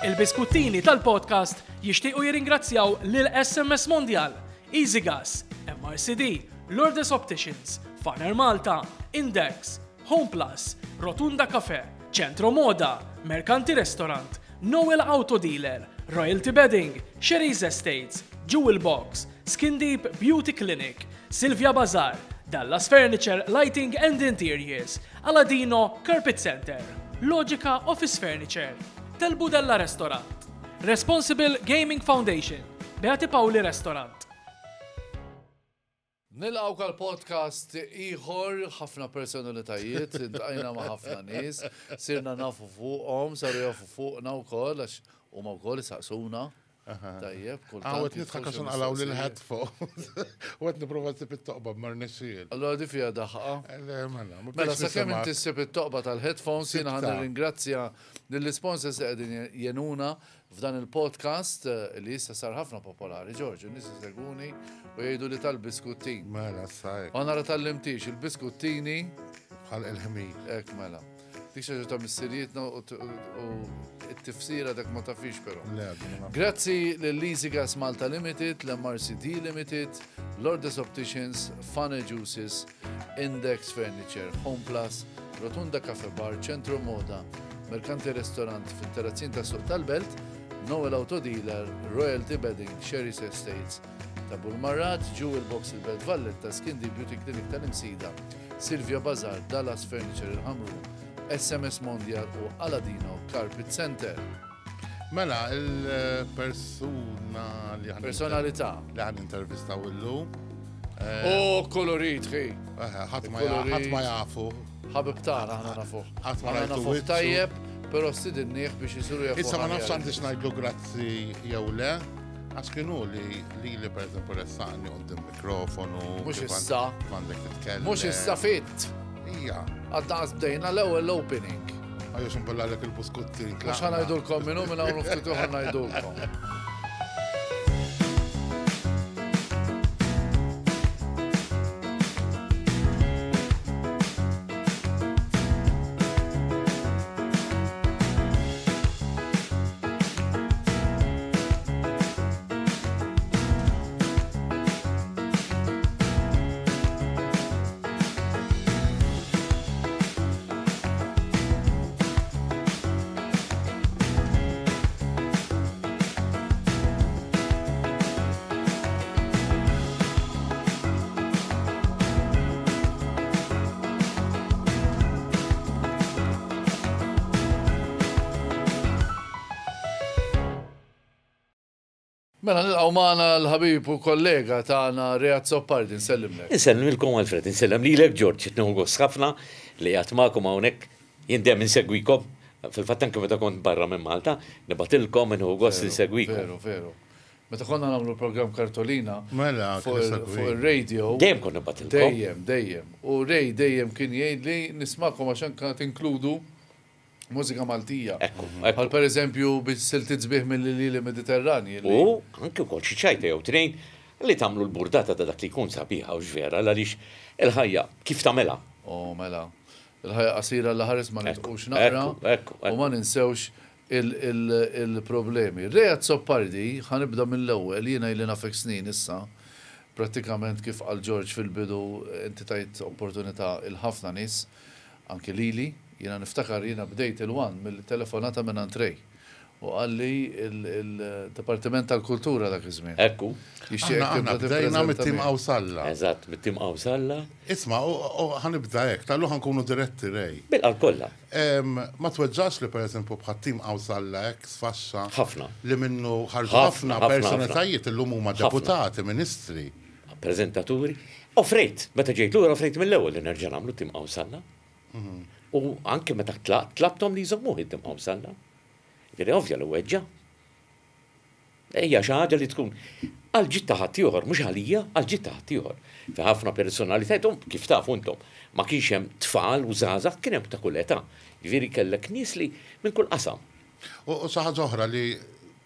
Il-biskuttini tal-podcast jixtiequ jiringrazzjaw lil SMS Mondial, Easy Gas, MRCD, Lourdes Opticians, Faner Malta, Index, Home Plus, Rotunda Cafe, Centro Moda, Mercanti Restaurant, Noel Auto Dealer, Royalty Bedding, Sherry's Estates, Jewel Box, Skin Deep Beauty Clinic, Silvia Bazar, Dallas Furniture Lighting and Interiors, Aladino Carpet Center, Logica Office Furniture, Telbu della Restaurant. Responsible Gaming Foundation. Beati Pauli Restaurant. Nilgħu kal podcast iħor ħafna personalitajiet, intajna ma' ħafna nis, sirna nafu fuqhom, saru jafu fuqna u għax u ma' u saqsuna. Tajjeb, kull. Għaw ah, għet nitħakkaxan għalaw l-ħat fuq. U għet niprofa t-sib it-toqba b-mar Allora di fija daħqa. Eh, mela, mela sa' kem inti sib it-toqba tal-headphones, jina għan ringrazzja l-sponsors li għedin jenuna f'dan il-podcast eh, li jissa sar ħafna popolari, Ġorġu, nis seguni u jgħidu li tal-biskuttin. Mela, saj. Għana ra tal-limtix, il-biskuttini. Bħal il-ħmin. Ek, mela tixħaġa ta' missirietna u t-tifsira dak ma tafix pero. Grazzi l-Lisi Gas Malta Limited, l-MRCD Limited, Lordes Opticians, Fane Juices, Index Furniture, Home Plus, Rotunda Cafe Bar, Centro Moda, Merkanti Restaurant fil-Terrazzin ta' Suq tal-Belt, Noel Auto Dealer, Royalty Bedding, Sherry's Estates, Tabul Marat, Jewel Box il-Belt Vallet, ta' Skindi Beauty Clinic tal-Imsida, Silvia Bazar, Dallas Furniture il-Hamru, SMS Mondial u Aladino Carpet Center. Mela, il-persuna li għan. Personalità. Li għan intervista u l lu eh, O, kolorit, xi. Eh, ħatma jafu. Ħabib tara ħana nafu. ħatma nafu. Tajjeb, pero s sidinniħ biex jisiru jafu. Issa ma nafx għan għandix najdu grazzi jew le. Għax kienu li li li per esempio l-essani il-mikrofonu. Mux issa. Għandek titkellem. Mux issa fit. Ija. Għaddaqs bdejna l-ewel opening. Għajo xumbella l-ek il-buskutti. Mux ħanajdulkom minnu minna unu ftit uħan najdulkom. Mela nilqaw maħna l-ħabib u kollega taħna Rejat Soppardi, nsellimlek. Nsellim il-kom Alfred, nsellim li l-ek Ġorġ, t-nuhu ħafna li għatmakum għawnek, jindem nsegwikom, fil-fatt anke meta kont barra minn Malta, nibatilkom minn għost nsegwikom. Veru, veru. Meta konna namlu program kartolina mela, fuq il-radio. Dejjem konna batilkom. Dejjem, dejjem. U rej dejjem kien jgħid li nismakom għaxan kan tinkludu Mużika Maltija. Ekku. Għal mhm. per eżempju bil-silti zbih mill-lili mediterrani. U, anke kol ċiċajta jew trejn li tamlu l-burdata ta' dak li kun sabiħa u ġvera, għaliex il-ħajja kif tamela. O, mela. Il-ħajja qasira l-ħares ma nitkux naqra u ma ninsewx il-problemi. t Soppardi, ħanibda mill-ewwel, jina li nafek snin issa, pratikament kif għal ġorġ fil-bidu inti tajt opportunità il-ħafna nis, anke lili, Jena niftakar jena bdejt il-wan mill-telefonata minn Antrej u għalli il-Departiment tal-Kultura dak iż-żmien. Ekku. Għanna bdejna mit-tim Awsalla. Eżatt, mit-tim għawsalla. Isma, u ħanibda hekk, tal ħankunu diretti rej. Bil-qal kollha. Ma tweġġax li pereżempju bħat-tim Awsalla hekk sfaxxa. Ħafna. Li minnu ħarġu ħafna personalitajiet illum huma deputati, ministri. Prezentaturi. Offrejt, meta ġejt lura offrejt mill-ewwel li nerġa' nagħmlu tim Awsalla. Mhm. U anke meta tlaq, tlaqtom li jżommu għom salla. Diri ovvja l weġġa. Ejja xaħġa li tkun għal ġitta taħat mux għalija, għal ġitta taħat tiħor. ħafna personalitajtum, kif taf untom, ma kienx hemm tfal u zazak, kien hemm ta' kulleta. Ġviri jiġifieri kellek nies li minn kull qasam. U saħħa oħra li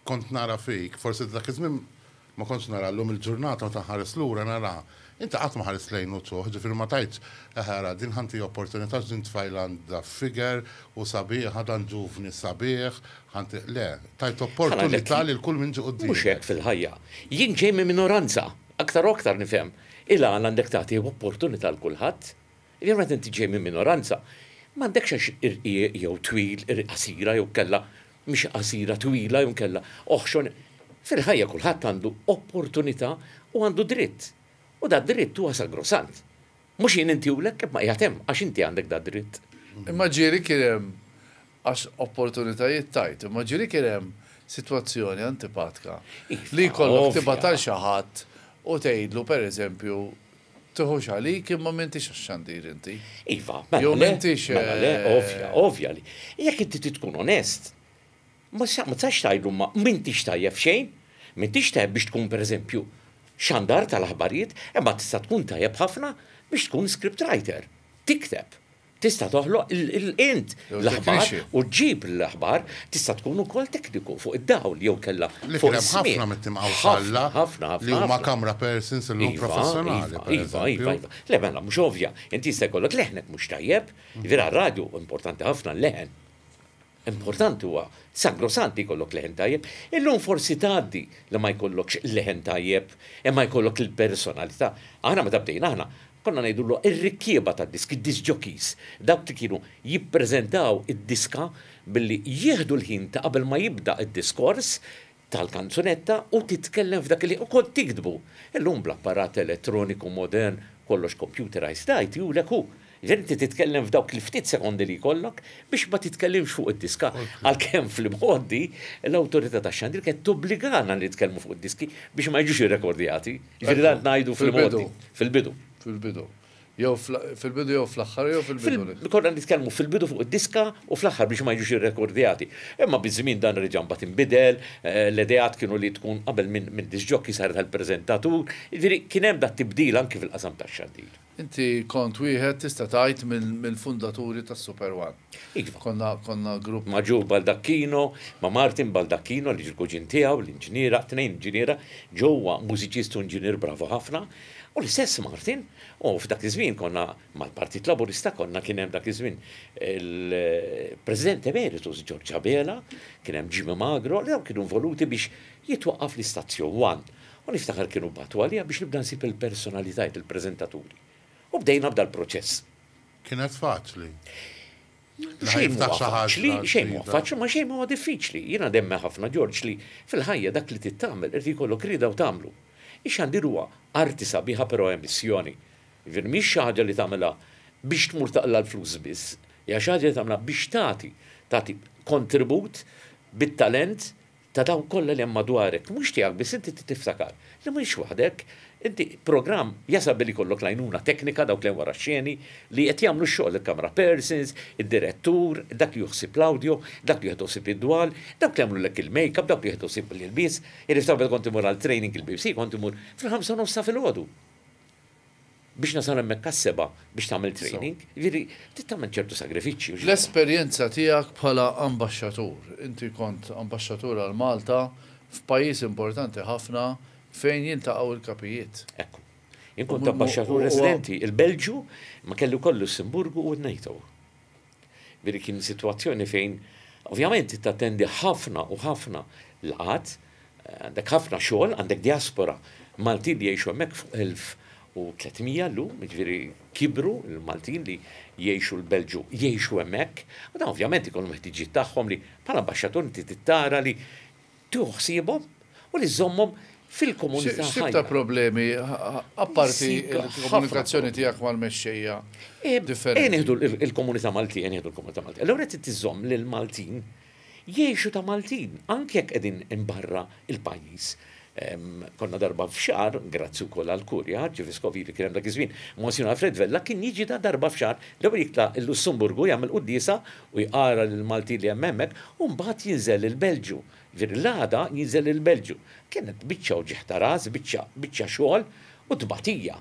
kont nara fejk, forsi dak iż ma kontx nara l-lum il-ġurnata ta' ħares lura nara Inta qatt ma ħares lejn u tuħ, ġifir ma tajt, ħara, eh, din ħanti opportunità din tfajlanda figer u sabiħ, ħadan ġuvni sabiħ, ħanti, le, tajt opportunità li l-kull minn ġuqdi. Mux hekk fil-ħajja. Jien ġej minn minoranza, aktar u aktar nifhem. Illa għandek tagħti opportunità l kulħadd. Jien inti ġej minn minoranza. M'għandekx għax jew twil, qasira jew kella mhix qasira twila jew kella oħxon. Fil-ħajja kulħadd għandu opportunità u għandu dritt U da dritt tu għasal grossant. Mux jien inti u l-ek ma jgħatem, għax inti għandek da dritt. Imma ġiri kienem għax opportunitajiet tajt, imma ġiri kienem situazzjoni antipatka iva, li kollok tibatal xaħat u tejdlu per eżempju tuħux għalik imma mentix għaxxandir inti. Iva, mela jew mentix. Mela eh, ovja, ovja, li. Jek inti tkun onest, ma saċ tajdu ma mentix tajjef xejn, mentix tajjef biex tkun per eżempju xandar tal-aħbarijiet, imma tista' tkun tajjeb ħafna biex tkun script writer. Tikteb. Tista' toħloq il-int l-aħbar u ġib l-aħbar tista' tkun ukoll tekniku fuq id-dawl jew kella. Fuq ħafna mit-timqaw ħafna ħafna li huma kamra persons illum iva, professjonali. Iva, iva, iva, iva. Le mela mhux ovvja, inti se jkollok leħnek mhux tajjeb, vera radio importanti ħafna leħen importanti huwa sa'grosanti jkollok leħen tajjeb, illum forsi tgħaddi li ma jkollokx leħen tajjeb, e ma jkollok il-personalità. Aħna meta bdejna aħna konna ngħidullu ir-rikkieba tad-disk, id disġokis dawk li kienu jippreżentaw id-diska billi jieħdu l-ħin ta' qabel ma jibda id-diskors tal-kanzunetta u titkellem f'dak li u tikdbu. Illum bl-apparat elettroniku modern kollox computerized dajt ju l-eku Ġen titkellem f'dawk il-ftit sekondi li kollok biex ma titkellimx fuq id-diska. Għalkemm fl-imħoddi l autorita ta' xandir t-obligana li tkellmu fuq id-diski biex ma jġuġi irrekordjati. Ġifieri dan ngħidu fil-modi. Fil-bidu. Fil-bidu. Jow fil-bidu jew fl-aħħar jew fil-bidu. Konna nitkellmu fil-bidu fuq id-diska u fl-aħħar biex ma jiġux irrekordjati. Imma biż dan reġa' mbagħad inbidel, eh, l edijat kienu li tkun qabel minn disġokki saret tal-preżentatur, jiġri kien hemm dak tibdil anki fil-qasam tax xandil. Inti kont wieħed tista' tgħid mill-fundaturi tas-Super One. Iva. Konna konna grupp. Ma' ġu ma' Martin Baldakino, li ġil-kuġin tiegħu, l-inġiniera, tnejn inġiniera, ġewwa mużiċist u inġinier bravo ħafna, u l-istess Martin U f'dak iż-żmien konna mal-Partit Laburista konna kien hemm dak iż-żmien il-President Emeritus Giorgia Bela, kien hemm Jimmy Magro, li kienu voluti biex jitwaqqaf l-istazzjon 1. U niftakar kienu batu għalija biex nibda nsib il-personalitajt il-prezentaturi. U bdejna b'dal proċess. Kienet faċli. Xejn faċli, xejn huwa faċli, ma xejn huwa diffiċli. Jiena demme ħafna George li fil-ħajja dak li titgħamel irid jkollok rida u tagħmlu. Ix għandi ruha arti sabiħa però emissjoni. Ġifiri, mi xaħġa li tamela biex tmur taqla l-flus biss, hija xaħġa li tamela biex taħti, taħti kontribut bit-talent ta' daw kollha li hemm madwarek. Mhux tijak biss inti tiftakar li mux wahdek, inti program jasab li kollok lajnuna teknika dawk li wara xeni li qed jagħmlu x-xogħol il-kamera persons, id-direttur, dak li juħsib l-audio, dak li jħedosib id-dwal, dak li jagħmlu lek il-makeup, dak li jħedosib l-ilbies, irriftaw bil konti mur għal-training il-BBC, konti mur fil-ħamsa nofsa fil-ħodu biex nasal hemmhekk kasseba biex tagħmel training, jiġri trid tagħmel ċertu sagrifiċċju. L-esperjenza tiegħek bħala ambasċatur, inti kont ambasċatur għal Malta f'pajjiż importanti ħafna fejn jintaqgħu il-kapijiet. Ekku. Inkun ambasċatur residenti, il-Belġu ma kellu kollu Lussemburgu u n-NATO. Veri kien situazzjoni fejn Ovvjament, tattendi ħafna u ħafna laqat, għandek ħafna xogħol, għandek diaspora Malti li jgħixu hemmhekk fuq elf u 300 l-lum, ġviri kibru il-Maltin li jiexu l-Belġu, jiexu emmek, u dan ovvjament ikollu meħtiġi tagħhom li bħala baxxatur ti tittara li tuħsibom u li żommhom fil-komunità. Sibta problemi, apparti il-komunikazzjoni għakma mal mexxejja Enieħdu e il-komunità Maltin, enieħdu il-komunità Malti. E allora ti li lil Maltin jiexu ta' Maltin, anke jekk qegħdin imbarra il-pajjiż konna darba fxar, grazzu kol għal-kurja, ġifiskovi li kienem dak iżmin, Monsignor Fred Vella kien jiġi da darba fxar, dabar jikla l-Lussemburgu jgħamil disa u jgħara l-Malti li jemmemmek, un bat jinżel il-Belġu. Vir jiġifieri l-għada jinżel il-Belġu. Kienet bicċa u ġiħta raz, bicċa, bicċa xogħol, u tbatija.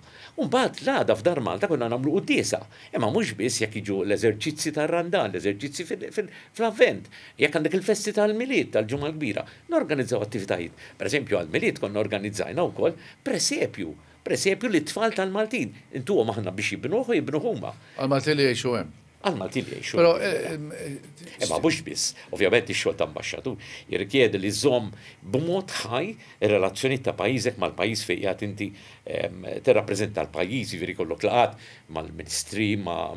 Unbat l-għada f'dar Malta konna namlu u disa. Imma mux biss jek iġu l-eżerċizzi ta' randan l-eżerċizzi fl-avvent, jek għandek il-festi tal-miliet tal-ġumma l-kbira, norganizzaw attivitajiet. Per esempio, għal-miliet konna organizzajna u kol presepju, presepju li tfal tal-Maltin. Intu għom aħna biex jibnuħu, ma. Għal-Maltin li jiexu għem għal-Malti li jiexu. Pero, eh, eh, ma mux biss, ovvjament ix-xogħol ta' ambasċatur, jirrikjedi li żomm b'mod ħaj ir-relazzjoni ta' pajjiżek mal-pajjiż fejn qiegħed inti tirrappreżenta l pajiz jiviri kollok laqat mal-Ministri, ma'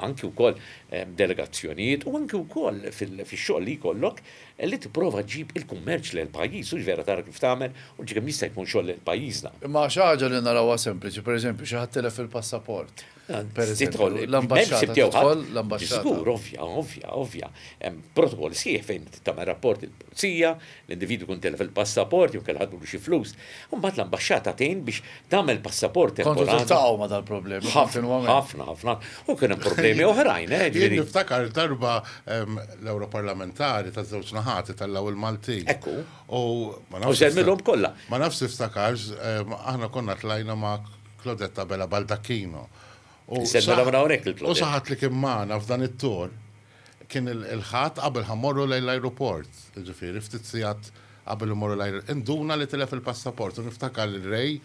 anki u wkoll eh, delegazzjonijiet u anki wkoll fix-xogħol li kollok, eh, li tipprova ġib il-kummerċ l pajjiż u ġvera tara kif tagħmel u ġikem jista' jkun xogħol l pajjiżna. Ma xaġa li narawa sempliċi, pereżempju xi ħadd telef il-passaport. Ah, Sigur, ovvja, ovvja, ovvja. Protokoll sieħ fejn tagħmel rapport il-pulizija, l-individu kun telef il-passaport, jew kellħadu xi flus. Mbagħad l-ambaxxata tgħin biex tagħmel passaport temporanju. Kontu ma dal-problemi. Ħafna, ħafna, U kien problem problemi oħrajn. Eh, Jien niftakar darba l-Europarlamentari ta' żewġ naħati tal-law il-Malti. Ekku. U ma nafx. kollha. Ma nafx niftakar aħna konna tlajna ma' Klodetta Bella Baldacchino. U saħat li kien maħna f'dan it-tur kien il-ħat qabel ħamorru lejn l-aeroport, ġifiri, ftit sijat qabel l-aeroport. Induna li tilef il-passaport, u niftakar l-rej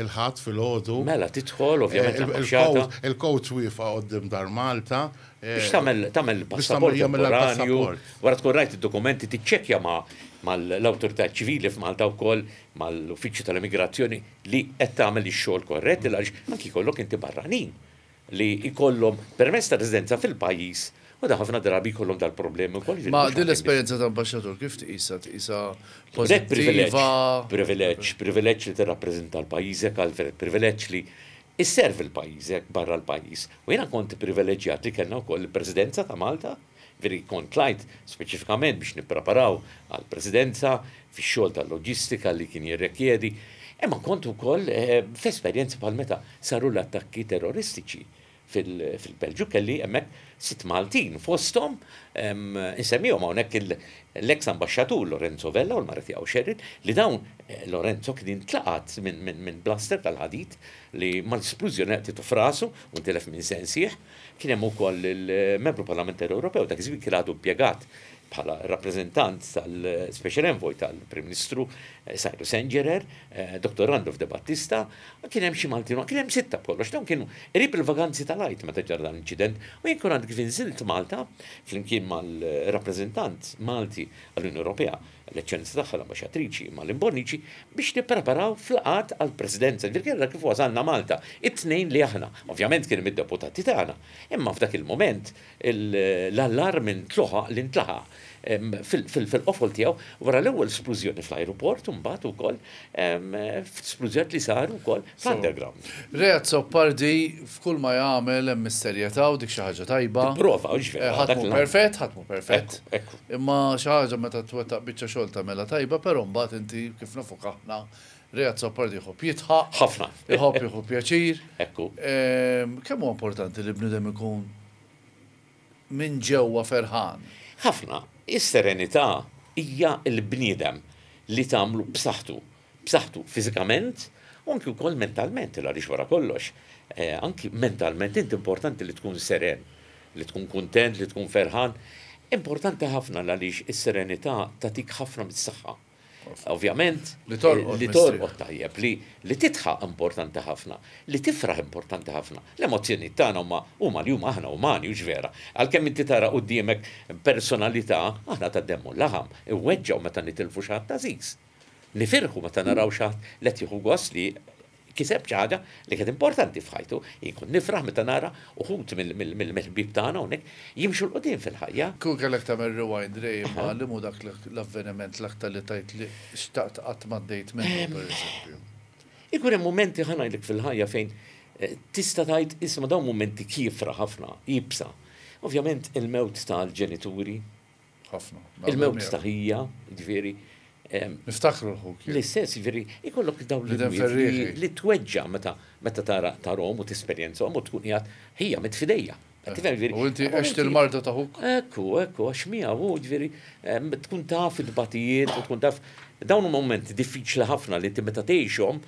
il-ħat fil-ħodu. Mela, titħol, eh, ovvjament. Il-coach wifa għoddim dar Malta. Eh, biex tamel passaport. Wara tkun rajt il-dokumenti tiċċekja ma mal-autorità ċivili f'Malta wkoll mal-uffiċċju tal-immigrazzjoni li qed tagħmel ix-xogħol korretti għaliex ma jkollok inti barranin li jkollhom permess ta' residenza fil-pajjiż Ma da ħafna drabi kollhom dal-problemi wkoll. Ma din l-esperjenza ta' ambasċatur kif tqisha tqisha pozitiva? Privileġġ, privileġġ li tirrappreżenta l-pajjiżek, għal privileċ li isserv il-pajjiżek barra l-pajjiż. U jena kont privileġġjat li kellna wkoll il-Presidenza ta' Malta, veri kont lajt speċifikament biex nippreparaw għal-Presidenza fix-xogħol tal-loġistika li kien jirrekjedi. Imma kont ukoll eh, f'esperjenza bħal meta saru l-attakki terroristiċi fil-Belġu kelli emmek sit Maltin fostom insemmijom għonek l-ex ambasċatur Lorenzo Vella u l-marati għaw xerrit li dawn eh, Lorenzo kien tlaqat minn blaster tal-ħadit li mal splużjonet għati tufrasu u telef minn sensiħ, kien hemm ukoll il-membru parlamentari Ewropew dak iżmin kien għadu bħala rappresentant tal-Special eh, Envoy tal-Prim Ministru Sajru eh, Sengerer, eh, Dr. Randolf De Battista, kien hemm xi Maltin, kien hemm sitta kollox, dawn kienu rib il-vaganzi tal-ajt meta ġar dan l-inċident, u jien kun għandek Malta flimkien mal-rappresentant Malti għall-Unjoni Ewropea l-eċċellenza tagħha l-ambaxxatriċi ma l imbornici biex nippreparaw fl-qat għall-presidenza. Dirkella kif wasalna Malta, it-tnejn li aħna, ovvjament kien mid-deputati tagħna, imma f'dak il-moment l-allarm intloħa l-intlaħa fil-qofol tiegħu wara l-ewwel splużjoni fl-ajruport u mbagħad ukoll splużjoni li saru koll fl-underground. Reat Soppardi f'kull ma jagħmel hemm u dik xi ħaġa tajba. Prova, eh, ħatmu perfett, ħatmu perfett. Imma xi ħaġa meta twettaq biċċa xogħol mela tajba, però mbagħad inti kif nafu aħna Rejat soppardi jħob jitħaq. ħafna. Jħob jħob pjaċir, Ekku. Kemm importanti li bnidem ikun minn ġewwa ferħan? ħafna. Is-serenità hija l-bniedem li tagħmlu b'saħħtu, b'saħħtu fiżikament u anki wkoll mentalment il għaliex wara kollox. Eh, anki mentalment int importanti li tkun seren, li tkun kuntent, li tkun ferħan. Importanti ħafna l għaliex is-serenità tagħtik ħafna mis-saħħa Ovvjament, li torqot tajjeb, li li titħa importanti ħafna, li tifraħ importanti ħafna. L-emozjoni tagħna huma huma li huma aħna umani u ġvera. Għalkemm inti tara qudiemek personalità, aħna ta' demmu laħam, Iweġġgħu meta nitilfu xaħat ta' żiż. Nifirħu meta naraw xaħat let jieħu gos li kiseb ċaħġa li kħed importanti fħajtu, jinkun nifraħ meta nara uħut mill-bib tagħna hawnhekk jimxu l qodin fil-ħajja. Kuk kellek tagħmel rewind rej li limu dak l-avveniment l-aktar li tajt li xtaqt qatt ma ddejt minnu pereżempju. Ikun hemm mumenti ħanajlek fil-ħajja fejn eh, tista' tajt isma' dawn mumenti kifra ħafna, jibsa. Ovvjament il-mewt tal-ġenituri. Ħafna. Il-mewt taħija, ġifieri Niftakru l-ħuk. L-istess, veri, ikollok daw li t-wedġa meta meta tara tarom u t-esperienzom u tkun jgħat, hija fideja. Eh, u inti eh, eċt il-marda ta' huk? Ekku, ekku, għax mija u ġveri, tkun taf id-batijiet, u tkun taf, dawn u momenti diffiċli ħafna li t meta teħxom,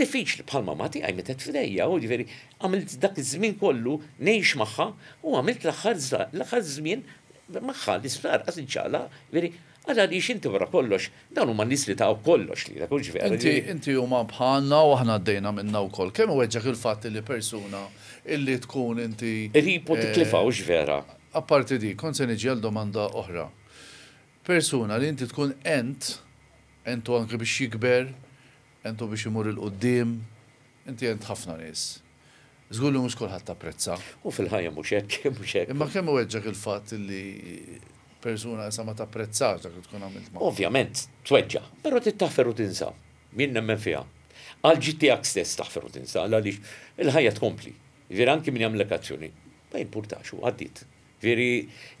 diffiċli bħalma mati għaj meta fideja u ġveri, għamilt dak iż-żmien kollu, nejx maħħa, u għamilt l-axar żmien maħħa l isfar għazin ċala, veri, Għadha li xinti wara kollox, dawn huma nies li taqgħu kollox li dak ġifier. Inti inti huma bħalna u aħna għaddejna minnha wkoll. Kemm weġġek il-fatt li persuna illi tkun inti. Ripu tiklifaw eh, vera. Apparti di, kont se niġi domanda oħra. Persuna li inti tkun ent, entu anke biex jikber, entu biex imur il-qoddim, inti ent ħafna nies. Zgullu mux kolħat ta' prezza. U fil-ħajja mux hekk, mux hekk. Imma kemm weġġek il-fatt li persuna sa ma tapprezzax dak li tkun għamilt ma. Ovvjament, tweġġa, però tittafer u tinsa, minn nemmen fiha. Għal ġittijak stess taħfer u tinsa, għal il-ħajja tkompli. Veri anki minn jagħmel azzjoni, ma jimpurtax u għaddit. Veri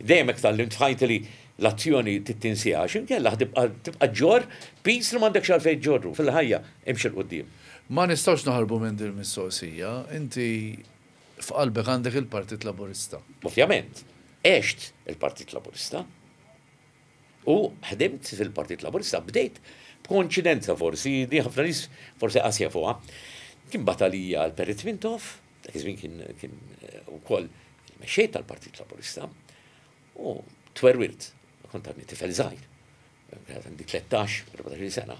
dejjem hekk tal-lim tfajt li l-azzjoni tittinsjax, inkella tibqa' ġor pis li m'għandekx xalfejn ġorru fil-ħajja imx il qudiem Ma nistgħux naħarbu minn dir mis-soqsija, inti f'qalbek għandek il-Partit Laburista. Ovvjament eċt il-Partit Laburista u ħdimt fil-Partit Laburista bdejt b'konċidenza forsi, di ħafna nis forsi għasja fuqa. Kien batalija għal Perit Mintoff, kizmin kien eh, u kol il-mexxej tal-Partit Laburista u twerwirt, kont għadni tifel zaħir, għandi 13-14 sena.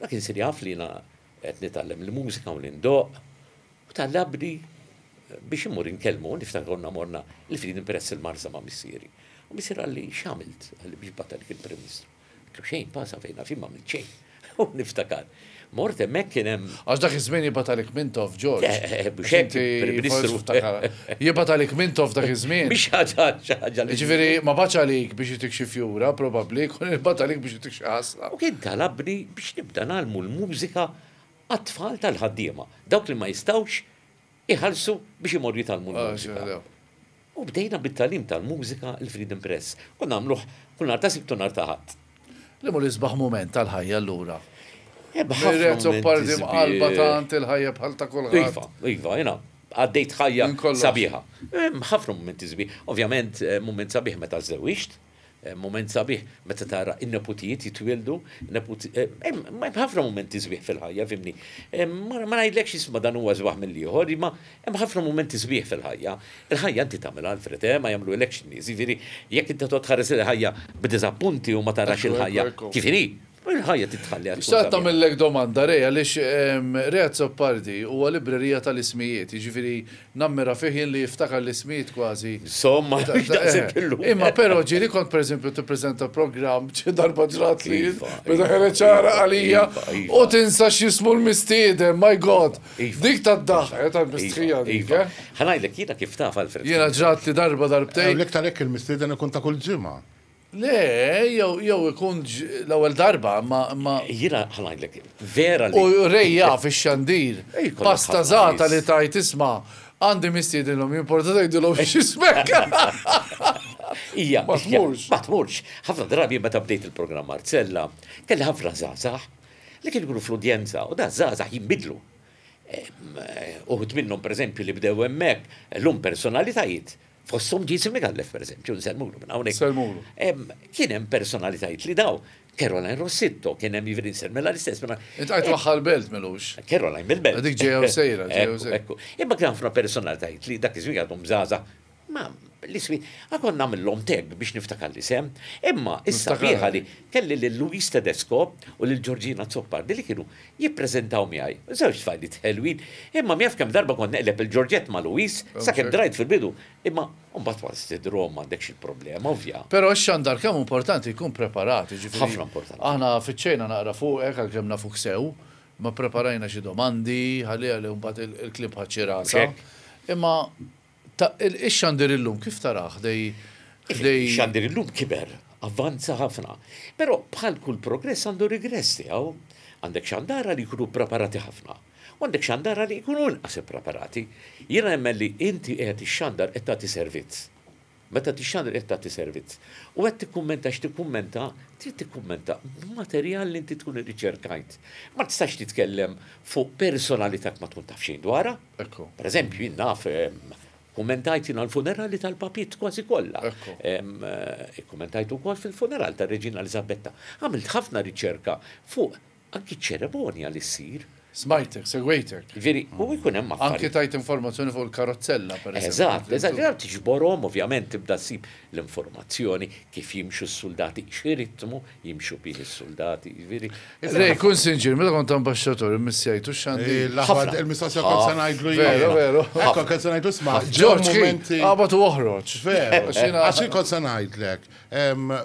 Dak kien jaf li na għetni tal-lem l-mużika u l-indoq u tal-labdi biex immur inkelmu, niftakar għonna morna li fidin Press il marza ma' missieri. U missier għalli xamilt għalli biex bata dik il-Prim Ministru. Għallu xejn, pasa fejna, fin ma' xejn. U niftakar. Mort emmek kienem. Għax dak iż-żmien jibatalik Mintov, George. Eh, eh, eh, biex hekk il-Prim-Ministru. Jibatalik Mintov dak iż-żmien. Biex ħaġa Ġifieri ma baċ għalik biex jitik xi fjura, probabbli, kun jibatalik biex jitik xi ħasla. U kien talabni biex nibda nagħmlu l-mużika għat-tfal tal-ħaddiema. Dawk li ma jistawx iħalsu biex imorru tal ah, mużika U bdejna bit-talim tal-mużika l-Freedom Press. U namluħ kull nar ta' siktu l taħat. Li mu l-izbaħ moment tal-ħajja l-ura. u pardi mqalba ta' il-ħajja bħal ta' kolħat. Iva, iva, jena, għaddejt ħajja sabiħa. Mħafru eh, momenti zbi. Ovvjament, eh, moment sabiħ meta zewiċt. Eh, moment sabiħ meta tara in-neputijiet jitwildu, eh, ma ħafna momenti zbieħ fil-ħajja, fimni. Eh, ma ngħidlekx jisma dan huwa żwaħ mill-ieħor, imma hemm ħafna momenti zbieħ fil-ħajja. Il-ħajja inti tagħmel Alfred, ma jagħmlu election nies, jiġifieri jekk inti tħares il-ħajja b'diżappunti u ma tarax il-ħajja kif inhi. Il-ħajja mela, titħalli għal. Xtaqt tamillek domanda, re, għalix Reazzo Pardi u għal-librerija tal-ismijiet, ġifiri nammira fiħin li jiftakar l-ismijiet kważi. Somma, eh, imma pero ġiri kont per esempio t-prezenta program ċedarba ġrat li, bada iva, iva, ċara iva, għalija, u tinsa xismu l mistide my god, dik ta' d-daħħa, eh, ta' mistrija dik. Eh? ħanajdlek kif ta' fal fred Jena ġrat li darba darbtej. L-iktar ekk il mistide nekun ta' kull ġima. Le, jew jew ikun l-ewwel darba, ma ma jira ħanajdlek, vera li. U rejja fix-xandir, pasta zata li tajt isma' għandi mistiedilhom jimportat jgħidulhom x'ismek. Ija, ma tmurx. Ma tmurx. Ħafna drabi ma tabdejt il-programm Marcella, kelli ħafna żgħażagħ, li kien ikunu fl-udjenza, u da żgħażagħ jimbidlu. Eh, Uħut per esempio, li bdew emmek l um personalitajiet Fossom ġisim Migallef, per eżempju, Selmulu, minn għawnek. Selmulu. Kienem personalitajt li daw. Caroline Rossitto, kienem jivrin ser mela l-istess. Int għajt eh, waħħal belt melux. Caroline bil-belt. Dik ġeja u sejra, ġeja u sejra. Imma kien ħafna personalitajiet li dak iż-żmien għadhom żgħażagħ ma' l-ismi, għakon namillom teg biex niftakar li sem, imma issa biħa li kelli l-Luis Tedesco u l-Giorgina Zoppar li kienu mi għaj, zewġ t tħelwin, imma mi kem darba kon neqleb il-Giorget ma Luis, sa kem drajt fil-bidu, imma Umbat ma t-tidrom għandek il-problema, ovvja. Pero xandar kemm importanti jkun preparati, ġifri. Ħafna importanti. Aħna fiċċejna naqra fuq, ekk għal fuq sew, ma preparajna xi domandi, għalli għalli bat il-klib ħaċċirata. Imma Ta' il xandir illum kif taraħ dej. Xandir illum kiber, avvanza ħafna. Pero bħal kull progress għandu regress tiegħu. Għandek xandara li jkunu preparati ħafna. Għandek xandara li jkunu inqas preparati. Jiena jemmen li inti qed ix-xandar qed tagħti servizz. Meta xandar qed tagħti servizz. U qed tikkummenta x'tikkummenta, trid tikkummenta materjal li inti tkun irriċerkajt. Ma tistax titkellem fuq personalità ma tkun taf xejn dwarha. Pereżempju, jien naf ehm, Kommentajt jina l-funerali tal-papit kważi kollha. Eh, kommentajt kważ fil funerali ta' Reġina Elisabetta. Għamilt ħafna riċerka fuq anki ċeremonja li ssir Smajtek, segwejtek. Veri, u hmm. jkun hemm affarijiet. Anke tajt informazzjoni fuq il-karozzella, per eżempju. Eżatt, eżatt, jgħal tiġborhom ovvjament tibda sib l-informazzjoni kif jimxu s-soldati, x'ritmu jimxu bih is-soldati. Veri. Rej, kun sinġir, meta kont ambasċatur, immissjajtu x'għandi eh, l-ħafna. Il-mistoqsija kont se ngħidlu jien. Vero, vero. Ekko kont se ngħidlu sma' ġorġ. momenti. Qabad u oħroġ. Veru, għax kont se ngħidlek.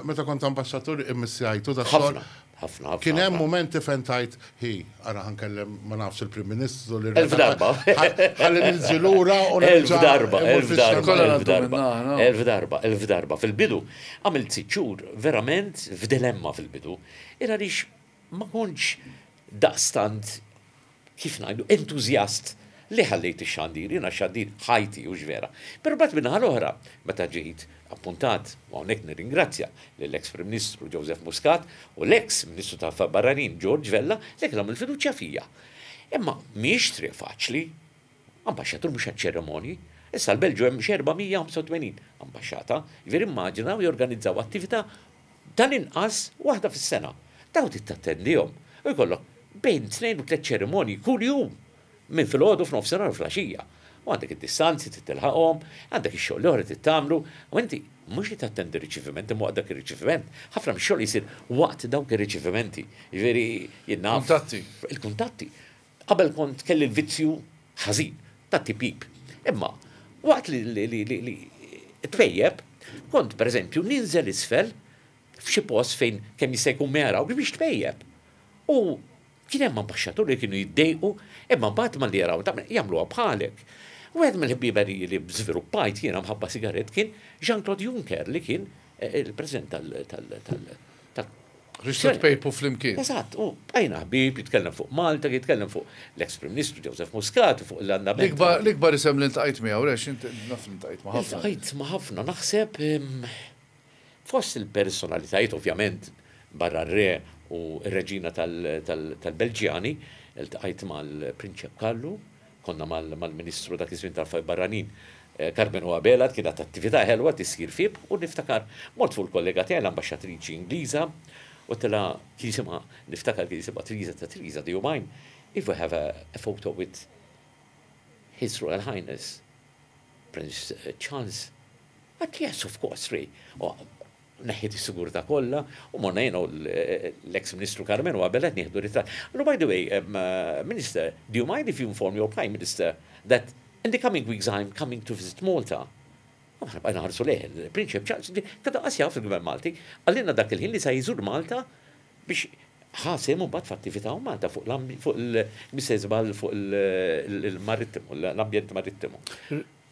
Meta kont ambasċatur, immissjajtu da xogħol ħafna. Kien hemm moment fejn tajt, hi, ara ħankellem ma nafx il-Prim Ministru li. Elf darba. Ħalli nilżilura u Elf darba, elf darba, elf darba, elf darba, elf darba. Fil-bidu, għamilt tiċċur verament f'dilemma fil-bidu. Era rix ma konċ daqstant kif ngħidu entużjast li ħallejt ix-xandir, jina xandir ħajti u ġvera. Per bat minna l-oħra, meta ġejt, appuntat, u għonek nir-ingrazzja l-ex Prim Ministru Joseph Muscat u l-ex Ministru ta' Barranin George Vella, l-ek li il-fiduċja fija. Imma miex tri faċli, ambasċatur mux ċeremoni, issa l-Belġu hemm 485 ambasċata, jvir immaġinaw jorganizzaw attività dan inqas waħda fis-sena. Daw tit tittatendihom. U jkollok bejn tnejn u tliet ċeremoni kull jum minn fil-ħodu f'nofsinhar flaxija u għandek id-distanzi t-telħaqom, għandek il xogħol l t-tamlu, u inti mhux tattendi riċiviment imma għandek ir-riċiviment. Ħafna mix-xogħol jsir waqt dawk ir-riċivimenti. jveri jiġifieri jenna. Kontatti. Il-kuntatti. Qabel kont kelli l-vizzju ħażin, tatti pip. Imma waqt li li fejjeb kont pereżempju ninżel isfel f'xi post fejn kemm jista' mera u biex tfejjeb. U kien hemm ambaxxatur li kienu jiddejqu, imma mbagħad ma li jaraw jagħmluha bħalek. U għed mill-ħbiberi li bżviluppajt jiena mħabba sigaret kien Jean-Claude Juncker li kien eh, eh, il-president tal- Richard Pejpu fl-imkien. Eżatt, u għajna ħbib, jitkellem fuq Malta, jitkellem fuq l-ex-Prim Ministru Joseph Muscat, fuq l-għanna L-ikbar isem l intajt mi għaw, rex, naf ntaqajt ma ħafna. Ntaqajt ma ħafna, naħseb fost il-personalitajt, ovvjament, barra re u reġina tal-Belġjani, l intajt maħal l-Prinċep Kallu, konna mal-Ministru dak kizmin żmien tal-Faj Barranin, eh, Carmen Uabela, kienet attività ħelwa tisir fib u niftakar mort fuq kollega tiegħi l-ambaxxatriċi Ingliża u tela kisima niftakar kisima Triza ta' Triza do you mind if we have a, a photo with His Royal Highness Prince eh, Charles. But yes, of course, Ray. Oh, neħiet sigur ta' kolla, u morna jiena l-ex Ministru Carmen u għabellet qed nieħdu ritratt. No by the way, um, uh, Minister, do you mind if you inform your Prime Minister that in the coming weeks I'm coming to visit Malta? Għana oh, ħarsu leħ, il-prinċip, kada għasja fil-gvern Malti, għallina dak il-ħin li sa' jizur Malta biex ħasem u bat f'attività u Malta fuq il missezbal fuq il-marittimu, l-ambjent marittimu.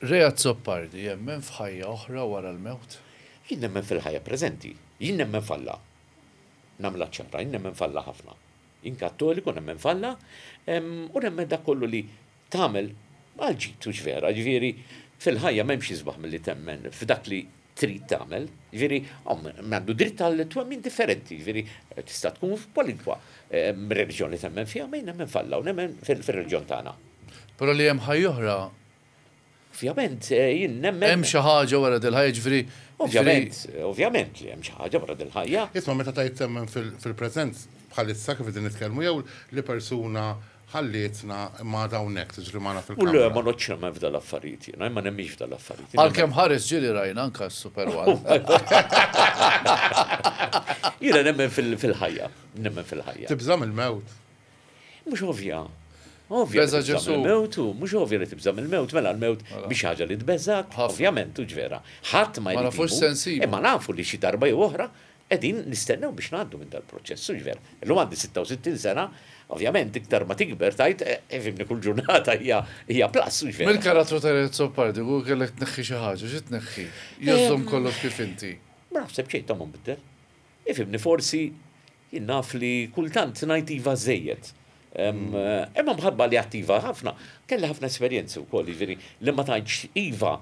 Rejat Zoppardi, jemmen fħajja oħra wara l-mewt? jinn nemmen fil-ħajja prezenti, jinn nemmen falla. Namla ċara, jinn nemmen falla ħafna. Jinn kattoliku nemmen falla, u nemmen da kollu li tamel għalġitu ġvera, ġviri fil-ħajja memx jizbaħ mill-li temmen, f'dak li trid tagħmel, ġifieri oh, m'għandu dritt għal twemmin differenti, ġifieri tista' tkun f'kwalinkwa reġjoni temmen fiha ma nemmen falla u nemmen fil-reġjon tagħna. Però li hemm ħajjoħra. Ovvjament eh, jien nemmen. Hemm xi ħaġa wara dil-ħajja ġifieri Ovvjament, ovvjament li hemm xi ħaġa wara din ħajja. Isma' meta tajt semmen fil-preżenz bħalissa kif qegħdin nitkellmu jew li persuna ħallietna ma dawnek tiġri magħna fil-kamra. U ma noċċa ma f'dal affarijiet jiena, ma nemmix f'dal affarijiet. Għalkemm ħares ġieli rajna anke s-Super Jiena nemmen fil-ħajja, nemmen fil-ħajja. Tibżam il-mewt. Mhux ovvja, Ovvja, il-mewtu, mux ovvi li tibżam il-mewt, mela l-mewt mela. biex ħaġa li tbeżak, ovvjament, uġvera. ħadd ma jgħidu. Ma nafux sensi. Ma nafu li xi darba jew oħra, edin nistennew biex ngħaddu minn dal-proċess, uġvera. Illum għandi 66 sena, ovvjament, iktar ma tikber tajt, evimni e, kull ġurnata hija uġvera. mill karatru ta' Rezzo Pardi, u kellek tneħħi xi ħaġa, t tneħħi? Jużhom kollox kif inti. Braf, sebċejt tomhom biddel. Ifimni e, forsi jinnaf li kultant ngħid iva żejjed. Eh, imma mħabba li attiva ħafna, kelli ħafna esperienzi u koll, ġviri, jiġifieri li ma tajċ iva,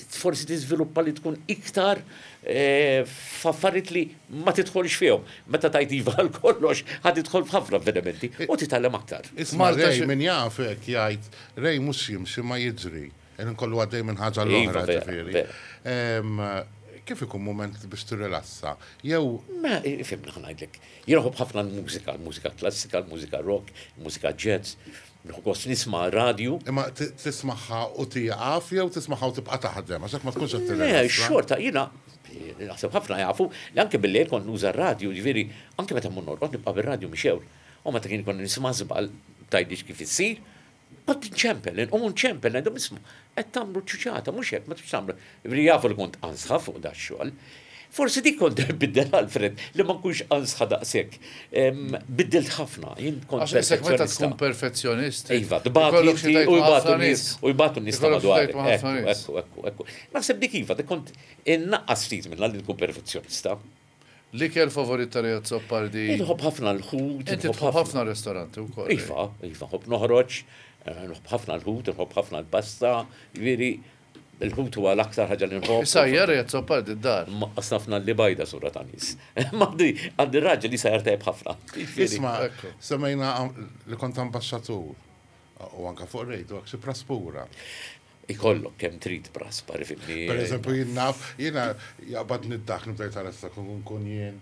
forsi tiżviluppa li tkun iktar eh, faffarit li ma t titħolx fihom. Meta tajt iva l-kollox, għad t-tħol f'ħafna avvenimenti u t-tallem aktar. Marta min minn hekk jgħajt, rej musim jimxi ma jidżri, jgħin kollu għaddej minn ħaġa l-oħra iva, ġifieri kif ikun moment biex tirrilassa? Jew. Ma, fim naħnajdlek. Jiraħu bħafna l-mużika, l-mużika klassika, l-mużika rock, l-mużika jazz. Nħuqos nisma radio. Imma tismaħħa u tiqaf jew tismaħħa u tibqa taħdem, għaxek ma tkunx għattilek. Le, xorta, jina, naħseb ħafna jafu, l-anke bil-lejl kon nuża radio, ġviri, anke meta mun norqod nibqa bil-radio miexew. U ma meta kien kon nisma' zbal tajdix kif jissir, Bat ċempelen, u ċempelen, u mismu, għed tamru ċuċata, mux jek, ma t-tamru, jafu l kont ansħa fuq da xol. Forsi dik kont biddel Alfred li ma nkunx ansħa daqsek. Biddel ħafna, jien kont tkun perfezzjonist. Iva, d u nis, u jbatu nis ta' madwar. Ekku, ekku, ekku. Naħseb dik iva, dik kont innaqqas ftit minna li tkun perfezzjonista. L-iker favorit ta' Rejazzo Pardi? Nħob ħafna l ħud Inti ħafna restoranti u koll. Iva, iva, ħob noħroċ nħobb eh, ħafna l-ħut, nħobb ħafna l-pasta, jviri l ħut huwa l-aktar ħaġa li nħobb. Sajjar jgħat soppar id-dar. Ma asnafna li bajda sura ta' nis. Ma għaddi raġel li sajjar tajb ħafna. Isma, semajna eh, li kont ambasċatur u għanka fuq rejtu għakxu praspura. Ikollok kem trid praspar fil-li. Per eżempju, jina jina jgħabad nid-dak nibdaj tal-essa kun kun jien.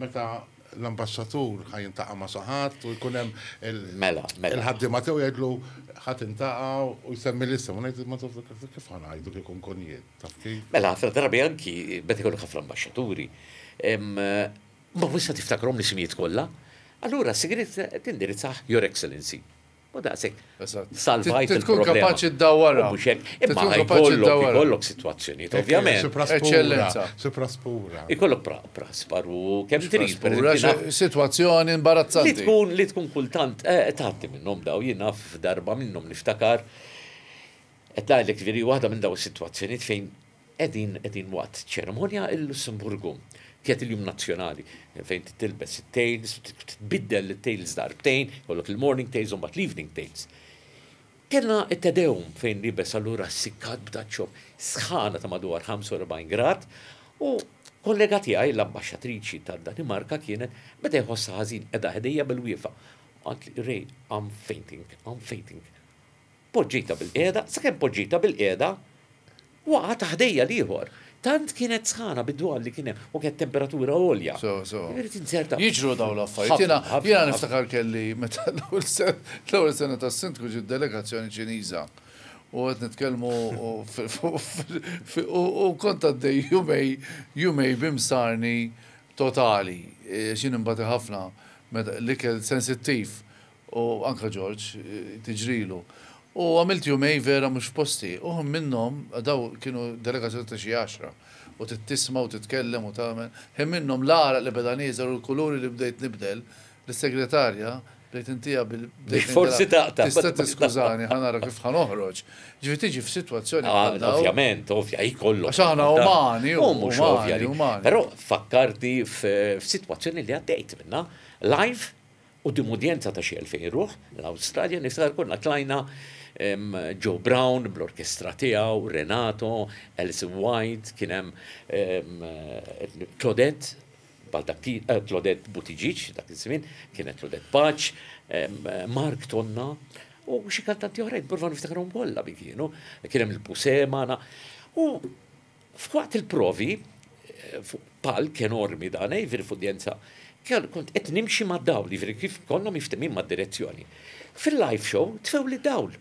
Meta l-ambassatur ħajn taqa ma' saħat u jkun hemm mela, mela. ħaddi ma tiegħu jgħidlu ħat intaqa u jsemmi l-isem Ma ngħid ma tafkir kif għajdu kif kun konjiet. Mela, ħafna drabi anki bet ikunu ħafna ambasċaturi. Ma wissa tiftakrom li simijiet kollha. Allura, sigrit tindirizzaħ Your Excellency. U daqsik, salvajt il-problema. Tkun kapaċi d-dawara. Imma jkollok, jkollok situazzjoni, ovvjament. Eċellenza. Supraspura. Ikollok prasparu, kem trid. Situazzjoni imbarazzanti. Li tkun, kultant, eh, eh, taħti minnom daw, jina f'darba minnom niftakar. Et l-ekviri wahda minn daw situazzjoni fejn edin edin waqt ċeremonja il-Lussemburgu kienet il-jum nazzjonali fejn titilbes it-tails, tbiddel il tails darbtejn, kollok il-morning tails u bat l-evening tails. Kena it-tedewm fejn libes allura sikkat bda sħana ta' madwar 45 grad u kollega tiegħi l-ambasċatriċi tad-Danimarka kienet meta jħossa ħażin edha ħdejja bil-wiefa. Għant rej, I'm fainting, I'm fainting. Poġġita bil-qeda, sakemm poġġita bil-qeda, waqa taħdejja liħor tant kienet sħana bid-dwar li kienem, u kienet temperatura olja. So, so. Jiġru daw l-affarijiet. Jena, jena niftakar kelli, meta l-ewwel sena ta' sintku ġid delegazzjoni ċiniża. U għed nitkelmu u konta d-dej jumej bimsarni totali, e, xin imbati ħafna, l-ikel sensittiv, u anka ġorġ e, t-ġrilu. U għamilt jumej vera mux posti, uħum minnom, daw kienu delegazzjoni ta' xi għaxra, u tittisma u titkellem u tamen, hemm minnom l li beda nizer u l-kuluri li bdejt nibdel, l-segretarja, bdejt intija bil Forsi taqta. Tista tiskużani, ħanara kif ħanoħroġ. Ġifi tiġi f-situazzjoni. Ah, ovvjament, ovvja, jkollu. ċana umani, umani, umani. Pero fakkarti f-situazzjoni li għaddejt minna, live u dimudjenza ta' xie 2000 ruħ, l-Australja nisar konna klajna Joe Brown bl-orkestra tiegħu, Renato, Alice White, kien hemm eh, Claudette eh, Claudette Butiġiċ, dak iż-żmien, kienet Claudette Paċ, eh, Mark Tonna, u xi kantanti oħrajn, burva niftakarhom kollha bi kienu, kien hemm il-Pusemana. U f'waqt il-provi, kienu ormi dan, jifir f'udjenza kell kont qed nimxi ma' dawl, jifri kif konna miftemin ma' direzzjoni. Fil-live show tfew li dawl.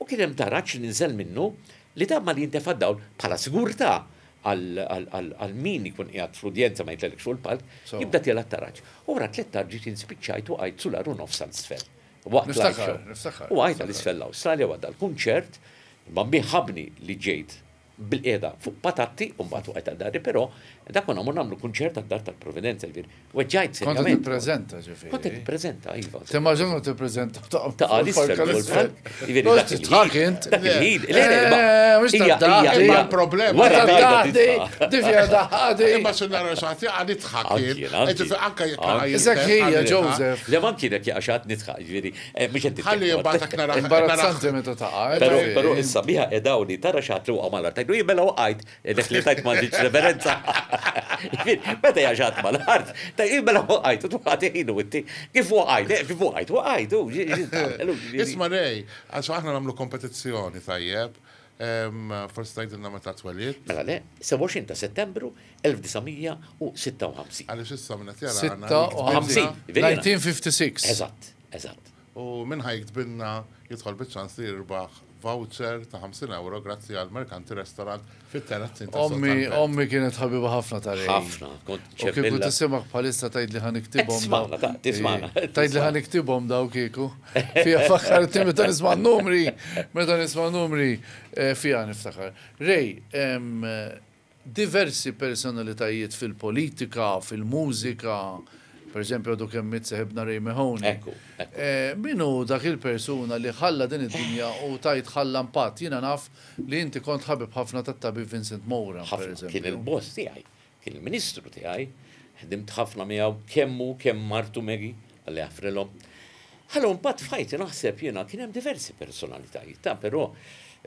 U kien hemm daraċ ninżel minnu li ta' ma li jintefa' dawl bħala sigurta għal min ikun qiegħed fl-udjenza ma jitlek xogħol palk jibda tiela taraġġ. Ora tliet tarġi tinspiċċajt u għajt sular u nofs l-isfel. U għajt l-isfel l-Awstralja għadda l-kunċert, ma biħabni li ġejt bil qiegħda fuq patatti, un batu għajt għaddari, pero E Dak konna mur namlu kunċert għad-dar tal-Providenza l-vir. Weġġajt Kont t-prezenta ġifiri. Kont t-prezenta, jiva. Timmaġinu t-prezenta. Ta' għalis tal-Providenza. Jiviri. Tħakint. Dak-il-ħid. Le, le, le. Mux tal-daħdi. Problema. Tal-daħdi. Difja daħdi. Imma xunnar għaxati għadi tħakint. Ġifiri, anka jekk. Iżak ħija, Joseph. Le, man kienek għaxat nitħak, ġifiri. Mux għeddi. Għalli jibbatak nara. Imbarazzanti meta ta' Pero issa biħa edawni tara xatlu għamalar. Tajdu jibbela u għajt. Dak li tajt ma' reverenza. Meta jaġat mal-art, ta' jibbela waqajtu, tu għatejnu, kif fuqajtu, eh, kif fuqajtu, fuqajtu. Isma rej, għax aħna namlu kompetizzjoni tajjeb, forse tajdilna meta twelit. Mela le, 27 ta' settembru 1956. Għalix issa minna tjara. 1956. Eżatt, eżatt. U minn ħajk tbinna jidħol bieċans jirbaħ voucher ta' 50 euro grazzi għal Mercanti restaurant fit terrazz ta' Ommi, ommi kienet ħabiba ħafna ta' rej. ħafna, kont ċerpilla. Kieku tisimak ta' eh, tajd li ħaniktibom. Tismana, ta' Tajd li ħaniktibom daw kieku. Fija fakkar ti meta nisma' numri, meta nisma' numri, eh, fija niftaħar. Rej, eh, diversi personalitajiet fil-politika, fil-mużika, fil mużika fil per eżempju dok kemm mitseħibna Ray Ekku, eh, Minu dak il-persuna li ħalla din id-dinja u tajt ħalla impatt. Jiena naf li inti kont ħabib ħafna tatta tabi Vincent Moura. Kien il-boss tiegħi, kien il-ministru tiegħi, ħdim tħafna miegħu kemmu kemm martu megi għalli ħafrilhom. Ħallu mbagħad fajti naħseb jiena kien hemm diversi personalitajiet ta' però